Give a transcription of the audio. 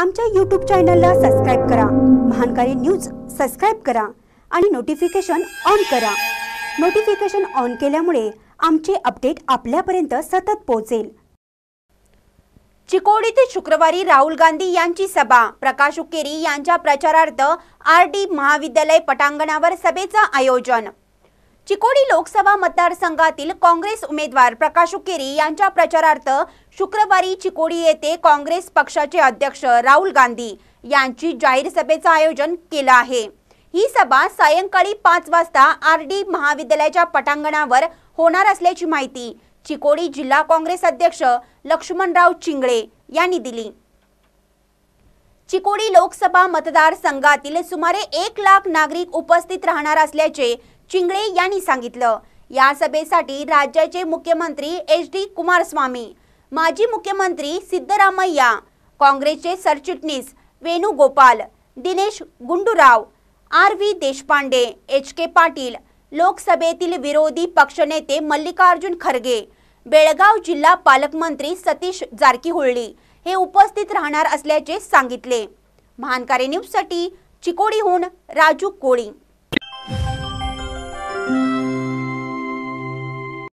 आमच्या यूट्यूब चॅनलला सबस्क्राईब करा महानकारी न्यूज सबस्क्राईब करा आणि नोटिफिकेशन ऑन करा नोटिफिकेशन ऑन केल्यामुळे आमचे अपडेट आपल्यापर्यंत सतत पोहोचेल ते शुक्रवारी राहुल गांधी यांची सभा प्रकाश उकेरी यांच्या प्रचारार्थ आर डी महाविद्यालय पटांगणावर सभेचं आयोजन चिकोडी लोकसभा मतदारसंघातील काँग्रेस उमेदवार प्रकाश उकेरी यांच्या प्रचारार्थ शुक्रवारी चिकोडी येथे काँग्रेस पक्षाचे अध्यक्ष राहुल गांधी यांची जाहीर सभेचं आयोजन केलं आहे ही सभा सायंकाळी पाच वाजता आर डी महाविद्यालयाच्या पटांगणावर होणार असल्याची माहिती चिकोडी जिल्हा काँग्रेस अध्यक्ष लक्ष्मणराव चिंगळे यांनी दिली चिकोडी लोकसभा मतदारसंघातील सुमारे एक लाख नागरिक उपस्थित राहणार असल्याचे चिंगळे यांनी सांगितलं या सभेसाठी राज्याचे मुख्यमंत्री एच डी कुमारस्वामी माजी मुख्यमंत्री सिद्धरामय्या काँग्रेसचे सरचिटणीस Venugopal Dinesh Gundu Rao R V Deshpande H K Patil लोकसभेतील विरोधी पक्षनेते मल्लिकार्जुन खरगे बेळगाव जिल्हा पालकमंत्री सतीश जारकीहोळी हे उपस्थित राहणार असल्याचे सांगितले महानकारी चिकोडी चिकोडीहून राजू कोळी